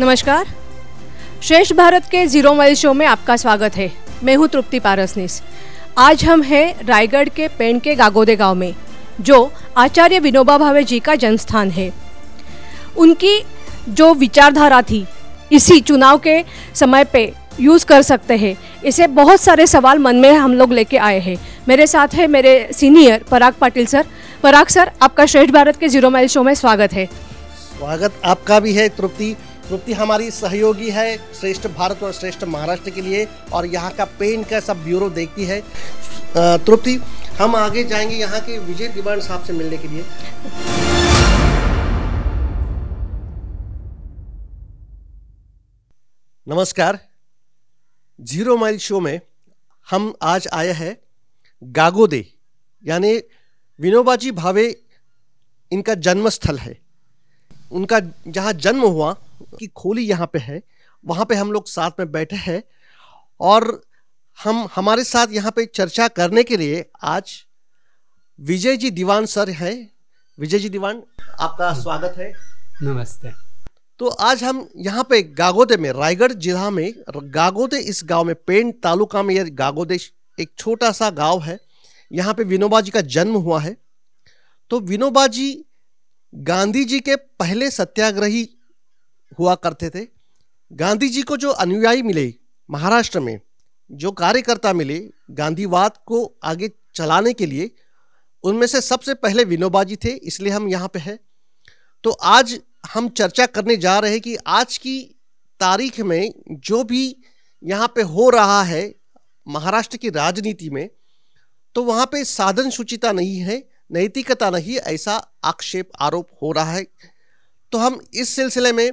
नमस्कार श्रेष्ठ भारत के जीरो माइल शो में आपका स्वागत है मैं हूं तृप्ति पारसनीस आज हम हैं रायगढ़ के पेंड के गागोदे गांव में जो आचार्य विनोबा भावे जी का जन्मस्थान है उनकी जो विचारधारा थी इसी चुनाव के समय पे यूज़ कर सकते हैं इसे बहुत सारे सवाल मन में हम लोग लेके आए हैं मेरे साथ है मेरे senior Parag Patil sir Parag sir आपका श्रेष्ठ भारत के जीरो माइल शो में स्वागत है स्वागत आपका भी है तृप्ति तृप्ति हमारी सहयोगी है श्रेष्ठ भारत और श्रेष्ठ महाराष्ट्र के लिए और यहाँ का पेन का सब ब्यूरो देखती है तृप्ति हम आगे जाएंगे यहाँ के विजय दिवान साहब से मिलने के लिए नमस्कार जीरो माइल शो में हम आज आए हैं गागोदे यानी विनोबाजी भावे इनका जन्म स्थल है उनका जहाँ जन्म हुआ कि खोली यहाँ पे है वहाँ पे हम लोग साथ में बैठे हैं और हम हमारे साथ यहाँ पे चर्चा करने के लिए आज विजय जी दीवान सर हैं विजय जी दीवान आपका स्वागत है नमस्ते तो आज हम यहाँ पे गागोदे में रायगढ़ जिला में गागोदे इस गांव में पेंट तालुका में यह गागोदे एक छोटा सा गांव है यहाँ पे विनोबा जी का जन्म हुआ है तो विनोबा जी गांधी जी के पहले सत्याग्रही हुआ करते थे गांधी जी को जो अनुयायी मिले महाराष्ट्र में जो कार्यकर्ता मिले गांधीवाद को आगे चलाने के लिए उनमें से सबसे पहले विनोबा जी थे इसलिए हम यहाँ पे हैं तो आज हम चर्चा करने जा रहे हैं कि आज की तारीख में जो भी यहाँ पे हो रहा है महाराष्ट्र की राजनीति में तो वहाँ पे साधन सुचिता नहीं है नैतिकता नहीं ऐसा आक्षेप आरोप हो रहा है तो हम इस सिलसिले में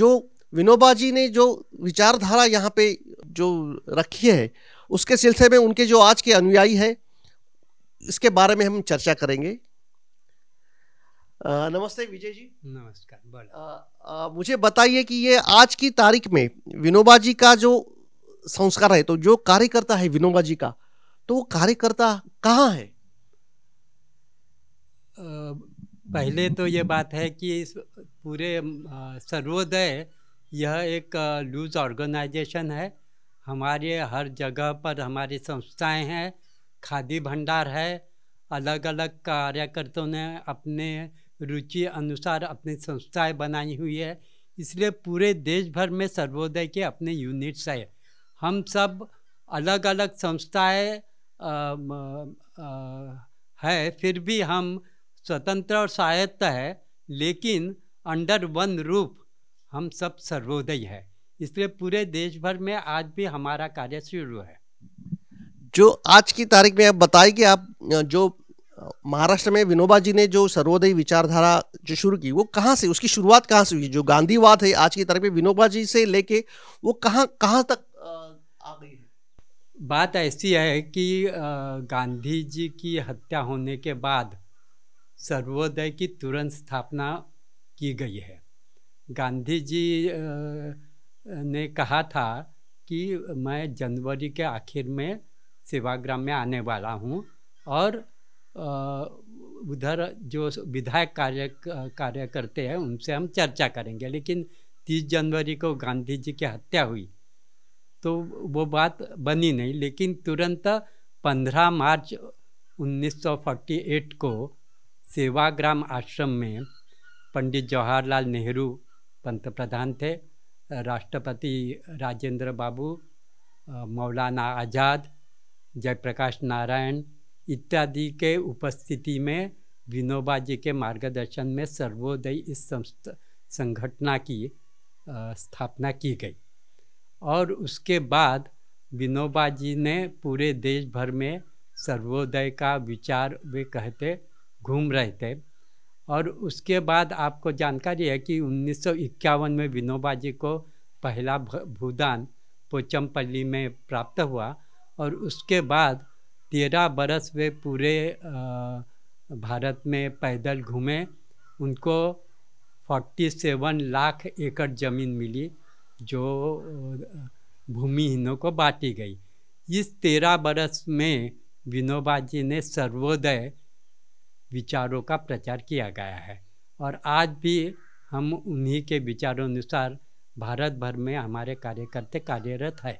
जो विनोबा जी ने जो विचारधारा यहाँ पे जो रखी है उसके सिलसिले में उनके जो आज के अनुयायी हैं इसके बारे में हम चर्चा करेंगे आ, नमस्ते विजय जी नमस्कार बोलो मुझे बताइए कि ये आज की तारीख में विनोबा जी का जो संस्कार है तो जो कार्यकर्ता है विनोबा जी का तो वो कार्यकर्ता कहाँ है पहले तो ये बात है कि पूरे सर्वोदय यह एक लूज ऑर्गेनाइजेशन है हमारे हर जगह पर हमारी संस्थाएं हैं खादी भंडार है अलग अलग कार्यकर्ताओं ने अपने रुचि अनुसार अपनी संस्थाएं बनाई हुई है इसलिए पूरे देश भर में सर्वोदय के अपने यूनिट्स है हम सब अलग अलग संस्थाएं है फिर भी हम स्वतंत्र और स्वायत्त है लेकिन अंडर वन रूप हम सब सर्वोदय है इसलिए पूरे देश भर में आज भी हमारा कार्य शुरू है जो आज की तारीख में आप बताए कि आप जो महाराष्ट्र में विनोबा जी ने जो सर्वोदय विचारधारा जो शुरू की वो कहाँ से उसकी शुरुआत कहाँ से हुई जो गांधीवाद है आज की तारीख में विनोबा जी से लेके वो कहाँ कहाँ तक आ गई है बात ऐसी है कि गांधी जी की हत्या होने के बाद सर्वोदय की तुरंत स्थापना की गई है गांधी जी ने कहा था कि मैं जनवरी के आखिर में सेवाग्राम में आने वाला हूँ और उधर जो विधायक कार्य कार्य करते हैं उनसे हम चर्चा करेंगे लेकिन तीस जनवरी को गांधी जी की हत्या हुई तो वो बात बनी नहीं लेकिन तुरंत पंद्रह मार्च 1948 को सेवाग्राम आश्रम में पंडित जवाहरलाल नेहरू पंत प्रधान थे राष्ट्रपति राजेंद्र बाबू मौलाना आज़ाद जयप्रकाश नारायण इत्यादि के उपस्थिति में विनोबा जी के मार्गदर्शन में सर्वोदय इस संगठना की स्थापना की गई और उसके बाद विनोबा जी ने पूरे देश भर में सर्वोदय का विचार वे कहते घूम रहे थे और उसके बाद आपको जानकारी है कि 1951 में विनोबा जी को पहला भूदान पोचमपल्ली में प्राप्त हुआ और उसके बाद तेरह बरस वे पूरे भारत में पैदल घूमे उनको 47 लाख एकड़ ज़मीन मिली जो भूमिहीनों को बांटी गई इस तेरह बरस में विनोबा जी ने सर्वोदय विचारों का प्रचार किया गया है और आज भी हम उन्हीं के विचारों अनुसार भारत भर में हमारे कार्यकर्ते कार्यरत हैं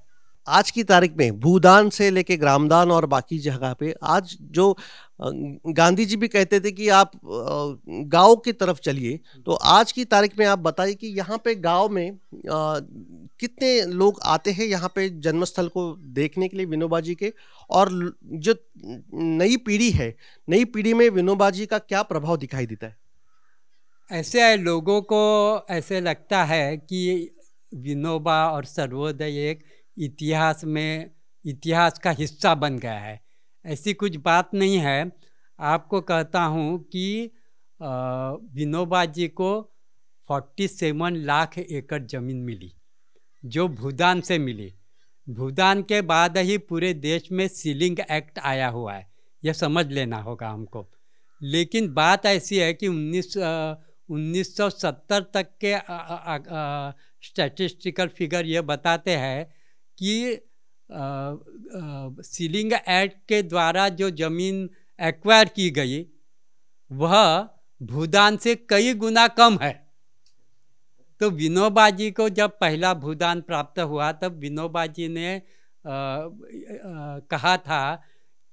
आज की तारीख में भूदान से लेके ग्रामदान और बाकी जगह पे आज जो गांधी जी भी कहते थे कि आप गांव की तरफ चलिए तो आज की तारीख में आप बताइए कि यहाँ पे गांव में आ, कितने लोग आते हैं यहाँ पे जन्मस्थल को देखने के लिए विनोबा जी के और जो नई पीढ़ी है नई पीढ़ी में विनोबा जी का क्या प्रभाव दिखाई देता है ऐसे लोगों को ऐसे लगता है कि विनोबा और सर्वोदय एक इतिहास में इतिहास का हिस्सा बन गया है ऐसी कुछ बात नहीं है आपको कहता हूँ कि विनोबा जी को 47 लाख एकड़ ज़मीन मिली जो भूदान से मिली भूदान के बाद ही पूरे देश में सीलिंग एक्ट आया हुआ है यह समझ लेना होगा हमको लेकिन बात ऐसी है कि उन्नीस उन्नीस तक के स्टैटिस्टिकल फिगर ये बताते हैं कि सीलिंग एक्ट के द्वारा जो ज़मीन एक्वायर की गई वह भूदान से कई गुना कम है तो विनोबा जी को जब पहला भूदान प्राप्त हुआ तब विनोबा जी ने आ, आ, कहा था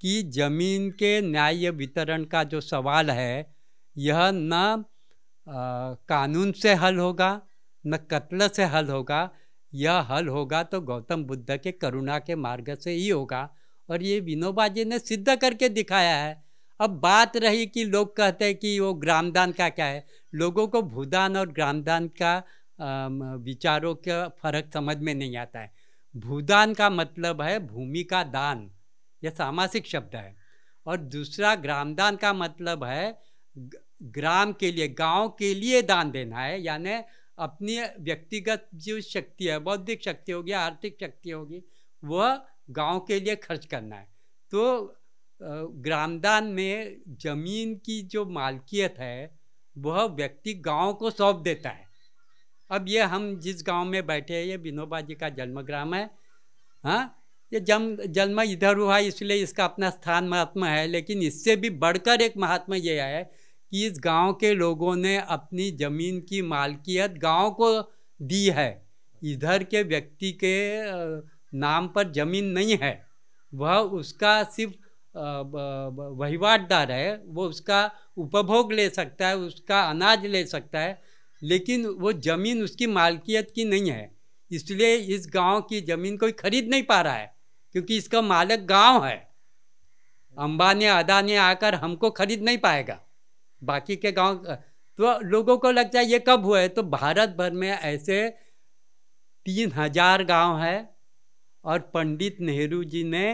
कि जमीन के न्याय वितरण का जो सवाल है यह न कानून से हल होगा न कत्ल से हल होगा यह हल होगा तो गौतम बुद्ध के करुणा के मार्ग से ही होगा और ये विनोबा जी ने सिद्ध करके दिखाया है अब बात रही कि लोग कहते हैं कि वो ग्रामदान का क्या है लोगों को भूदान और ग्रामदान का विचारों का फर्क समझ में नहीं आता है भूदान का मतलब है भूमि का दान यह सामासिक शब्द है और दूसरा ग्रामदान का मतलब है ग्राम के लिए गांव के लिए दान देना है यानी अपनी व्यक्तिगत जो शक्ति है बौद्धिक शक्ति होगी आर्थिक शक्ति होगी वह गांव के लिए खर्च करना है तो ग्रामदान में ज़मीन की जो मालकियत है वह व्यक्ति गांव को सौंप देता है अब ये हम जिस गांव में बैठे हैं ये विनोबा जी का जन्म ग्राम है हाँ ये जम जन्म इधर हुआ इसलिए इसका अपना स्थान महात्मा है लेकिन इससे भी बढ़कर एक महात्मा ये है कि इस गांव के लोगों ने अपनी ज़मीन की मालकियत गांव को दी है इधर के व्यक्ति के नाम पर ज़मीन नहीं है वह उसका सिर्फ वहीवाटदार है वो उसका उपभोग ले सकता है उसका अनाज ले सकता है लेकिन वो ज़मीन उसकी मालकियत की नहीं है इसलिए इस गांव की ज़मीन कोई खरीद नहीं पा रहा है क्योंकि इसका मालक गांव है अंबानी अदानी आकर हमको खरीद नहीं पाएगा बाकी के गांव तो लोगों को लगता है ये कब हुआ है तो भारत भर में ऐसे तीन हजार गाँव है और पंडित नेहरू जी ने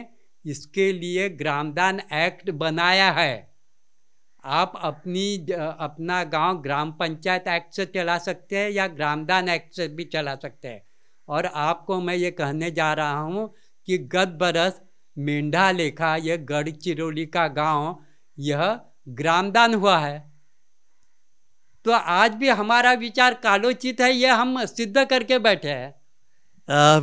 इसके लिए ग्रामदान एक्ट बनाया है आप अपनी अपना गांव ग्राम पंचायत एक्ट से चला सकते हैं या ग्रामदान एक्ट से भी चला सकते हैं और आपको मैं ये कहने जा रहा हूँ कि गत बरस मेंढा लेखा यह गढ़चिरौली का गांव यह ग्रामदान हुआ है तो आज भी हमारा विचार कालोचित है यह हम सिद्ध करके बैठे हैं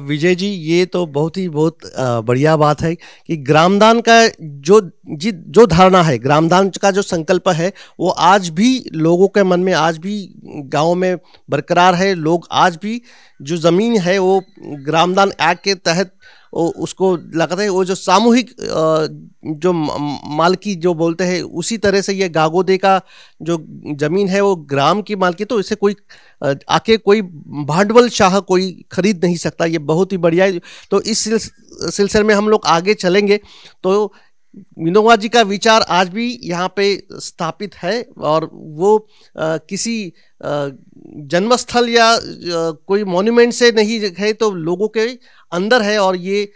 विजय जी ये तो बहुत ही बहुत बढ़िया बात है कि ग्रामदान का जो जी जो धारणा है ग्रामदान का जो संकल्प है वो आज भी लोगों के मन में आज भी गांव में बरकरार है लोग आज भी जो ज़मीन है वो ग्रामदान एक्ट के तहत उसको लगाते हैं वो जो सामूहिक जो मालकी जो बोलते हैं उसी तरह से ये गागोदे का जो ज़मीन है वो ग्राम की मालकी तो इसे कोई आके कोई भांडवल शाह कोई खरीद नहीं सकता ये बहुत ही बढ़िया है तो इस सिलसिले में हम लोग आगे चलेंगे तो विनोवा जी का विचार आज भी यहाँ पे स्थापित है और वो आ, किसी जन्मस्थल या आ, कोई मॉन्यूमेंट से नहीं है तो लोगों के अंदर है और ये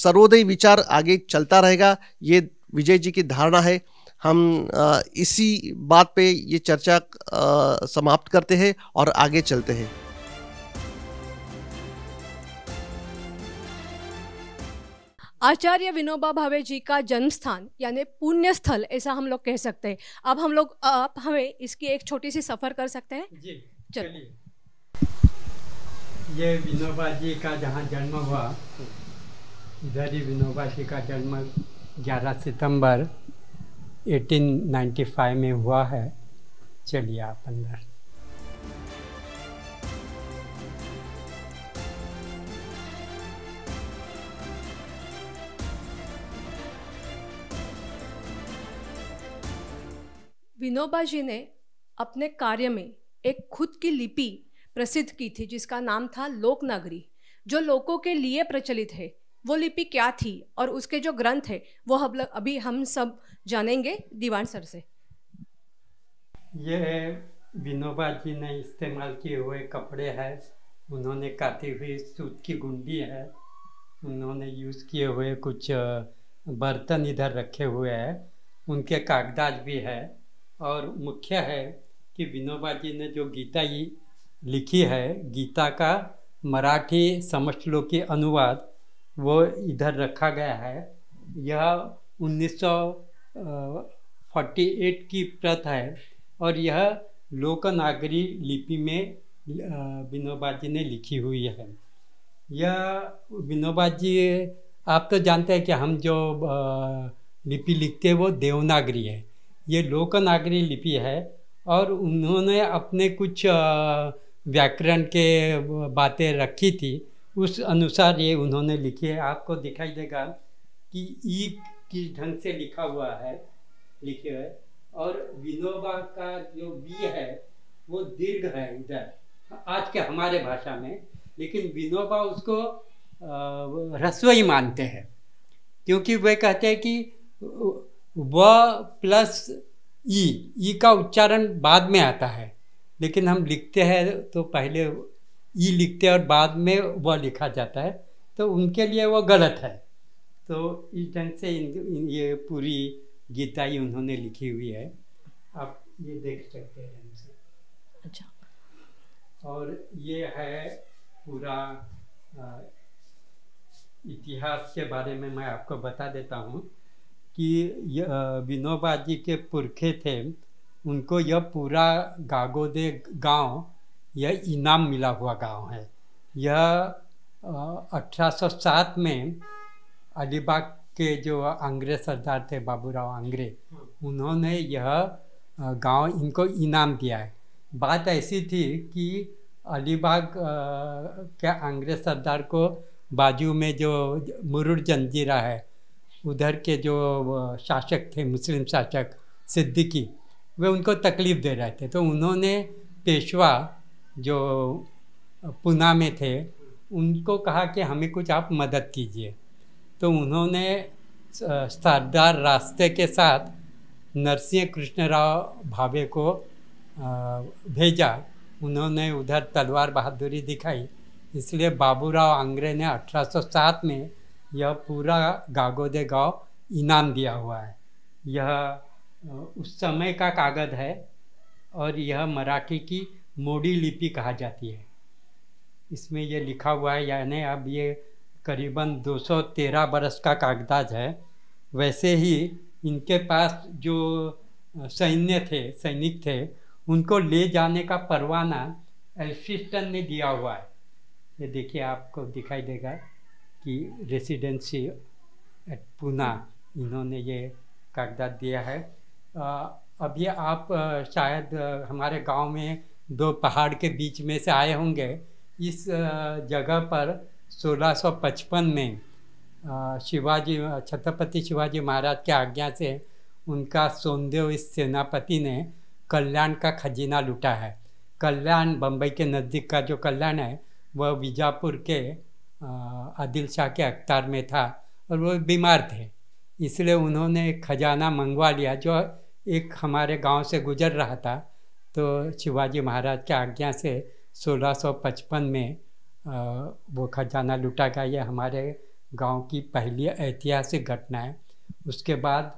सर्वोदय विचार आगे चलता रहेगा ये विजय जी की धारणा है हम इसी बात पे ये चर्चा समाप्त करते हैं और आगे चलते हैं आचार्य विनोबा भावे जी का जन्म स्थान यानी पुण्य स्थल ऐसा हम लोग कह सकते हैं अब हम लोग आप हमें इसकी एक छोटी सी सफ़र कर सकते हैं जी चलिए ये विनोबा जी का जहाँ जन्म हुआ इधर ही विनोबा जी का जन्म 11 सितंबर 1895 में हुआ है चलिए आप अंदर विनोबा जी ने अपने कार्य में एक खुद की लिपि प्रसिद्ध की थी जिसका नाम था लोकनागरी जो लोगों के लिए प्रचलित है वो लिपि क्या थी और उसके जो ग्रंथ है वो हम अभी हम सब जानेंगे दीवान सर से ये विनोबा जी ने इस्तेमाल किए हुए कपड़े हैं उन्होंने काटी हुई सूत की गुंडी है उन्होंने यूज़ किए हुए कुछ बर्तन इधर रखे हुए हैं उनके कागदाज भी है और मुख्य है कि विनोबा जी ने जो गीता लिखी है गीता का मराठी समष्टलों के अनुवाद वो इधर रखा गया है यह 1948 की प्रत है और यह लोकनागरी लिपि में विनोबा जी ने लिखी हुई है यह विनोबा जी आप तो जानते हैं कि हम जो लिपि लिखते हैं वो देवनागरी है ये लोकनागरी लिपि है और उन्होंने अपने कुछ व्याकरण के बातें रखी थी उस अनुसार ये उन्होंने लिखी है आपको दिखाई देगा कि ई किस ढंग से लिखा हुआ है लिखे हुए और विनोबा का जो बी है वो दीर्घ है इधर आज के हमारे भाषा में लेकिन विनोबा उसको रसोई मानते हैं क्योंकि वे कहते हैं कि व प्लस ई ई का उच्चारण बाद में आता है लेकिन हम लिखते हैं तो पहले ई लिखते हैं और बाद में वह लिखा जाता है तो उनके लिए वो गलत है तो इस ढंग से इन, इन ये पूरी गीता ही उन्होंने लिखी हुई है आप ये देख सकते हैं अच्छा और ये है पूरा इतिहास के बारे में मैं आपको बता देता हूँ कि विनोबा जी के पुरखे थे उनको यह पूरा गागोदे गांव यह इनाम मिला हुआ गांव है यह 1807 में अलीबाग के जो अंग्रेज सरदार थे बाबूराव अंग्रे उन्होंने यह गांव इनको इनाम दिया है बात ऐसी थी कि अलीबाग के आंग्रेज सरदार को बाजू में जो मुरुर जंजीरा है उधर के जो शासक थे मुस्लिम शासक सिद्दीकी वे उनको तकलीफ़ दे रहे थे तो उन्होंने पेशवा जो पुना में थे उनको कहा कि हमें कुछ आप मदद कीजिए तो उन्होंने सरदार रास्ते के साथ नरसिंह कृष्णराव भावे को भेजा उन्होंने उधर तलवार बहादुरी दिखाई इसलिए बाबूराव आंग्रे ने 1807 में यह पूरा गागोदे गांव इनाम दिया हुआ है यह उस समय का कागज है और यह मराठी की मोडी लिपि कहा जाती है इसमें यह लिखा हुआ है यानी अब ये करीबन 213 बरस का कागजात है वैसे ही इनके पास जो सैन्य थे सैनिक थे उनको ले जाने का परवाना एल्फिस्टन ने दिया हुआ है ये देखिए आपको दिखाई देगा कि रेसिडेंसी एट पूना इन्होंने ये कागजात दिया है अब ये आप शायद हमारे गांव में दो पहाड़ के बीच में से आए होंगे इस जगह पर 1655 में शिवाजी छत्रपति शिवाजी महाराज के आज्ञा से उनका सोमदेव इस सेनापति ने कल्याण का खजीना लूटा है कल्याण बम्बई के नज़दीक का जो कल्याण है वह बीजापुर के आदिल शाह के अख्तार में था और वो बीमार थे इसलिए उन्होंने खजाना मंगवा लिया जो एक हमारे गांव से गुजर रहा था तो शिवाजी महाराज के आज्ञा से 1655 में वो खजाना लूटा गया ये हमारे गांव की पहली ऐतिहासिक घटना है उसके बाद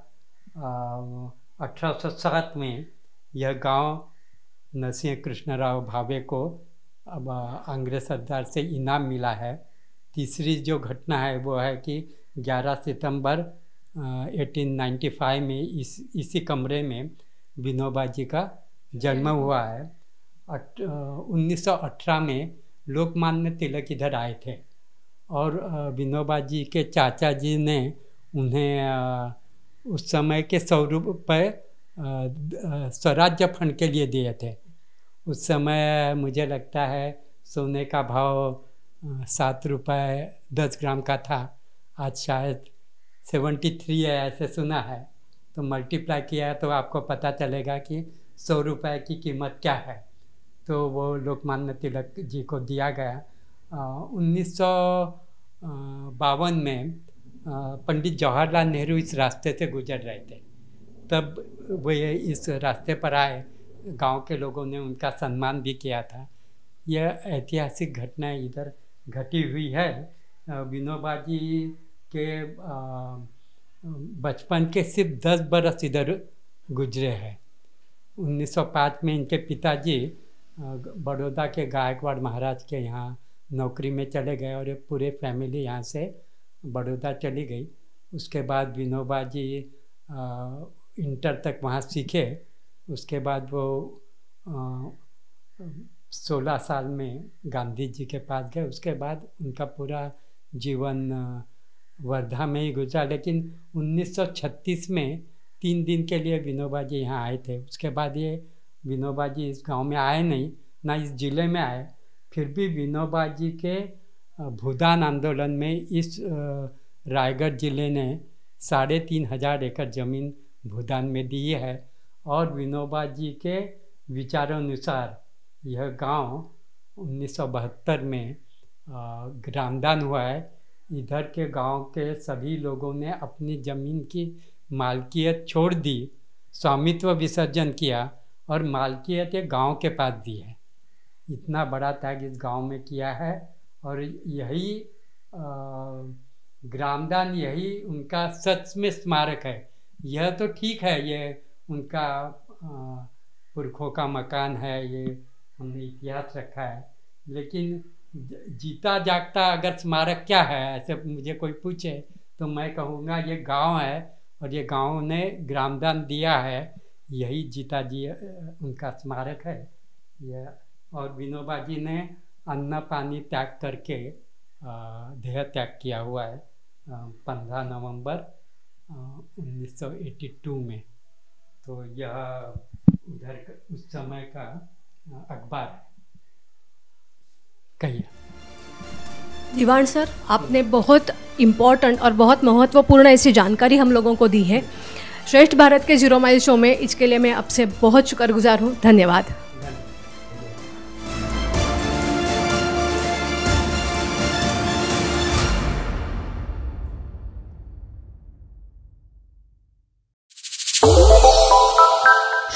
अठारह में यह गांव नरसिंह कृष्णराव भावे को अब अंग्रेज सरदार से इनाम मिला है तीसरी जो घटना है वो है कि 11 सितंबर 1895 में इस इसी कमरे में विनोबा जी का जन्म हुआ है अट, उन्नीस में लोकमान्य तिलक इधर आए थे और विनोबा जी के चाचा जी ने उन्हें उस समय के सौ रुपये स्वराज्य फंड के लिए दिए थे उस समय मुझे लगता है सोने का भाव सात रुपये दस ग्राम का था आज शायद सेवेंटी थ्री है ऐसे सुना है तो मल्टीप्लाई किया तो आपको पता चलेगा कि सौ रुपये की कीमत क्या है तो वो लोकमान्य तिलक जी को दिया गया उन्नीस सौ बावन में पंडित जवाहरलाल नेहरू इस रास्ते से गुजर रहे थे तब वे इस रास्ते पर आए गांव के लोगों ने उनका सम्मान भी किया था यह ऐतिहासिक घटना इधर घटी हुई है विनोबा जी के बचपन के सिर्फ दस बरस इधर गुजरे हैं 1905 में इनके पिताजी बड़ौदा के गायकवाड़ महाराज के यहाँ नौकरी में चले गए और ये पूरे फैमिली यहाँ से बड़ौदा चली गई उसके बाद विनोबा जी इंटर तक वहाँ सीखे उसके बाद वो सोलह साल में गांधी जी के पास गए उसके बाद उनका पूरा जीवन वर्धा में ही गुजरा लेकिन 1936 में तीन दिन के लिए विनोबा जी यहाँ आए थे उसके बाद ये विनोबा जी इस गांव में आए नहीं ना इस ज़िले में आए फिर भी विनोबा जी के भूदान आंदोलन में इस रायगढ़ ज़िले ने साढ़े तीन हजार एकड़ ज़मीन भूदान में दी है और विनोबा जी के विचारानुसार यह गांव उन्नीस में ग्रामदान हुआ है इधर के गांव के सभी लोगों ने अपनी ज़मीन की मालकियत छोड़ दी स्वामित्व विसर्जन किया और मालकियत एक गांव के पास दी है इतना बड़ा त्याग इस गांव में किया है और यही ग्रामदान यही उनका सच में स्मारक है यह तो ठीक है ये उनका पुरखों का मकान है ये हमने इतिहास रखा है लेकिन जीता जागता अगर स्मारक क्या है ऐसे मुझे कोई पूछे तो मैं कहूँगा ये गांव है और ये गांव ने ग्रामदान दिया है यही जीता जी उनका स्मारक है यह और विनोबा जी ने अन्न पानी त्याग करके देह त्याग किया हुआ है पंद्रह नवंबर उन्नीस सौ टू में तो यह उधर उस समय का अखबार है कहिए दीवान सर आपने बहुत इंपॉर्टेंट और बहुत महत्वपूर्ण ऐसी जानकारी हम लोगों को दी है श्रेष्ठ भारत के जीरो माइल शो में इसके लिए मैं आपसे बहुत शुक्रगुजार हूँ धन्यवाद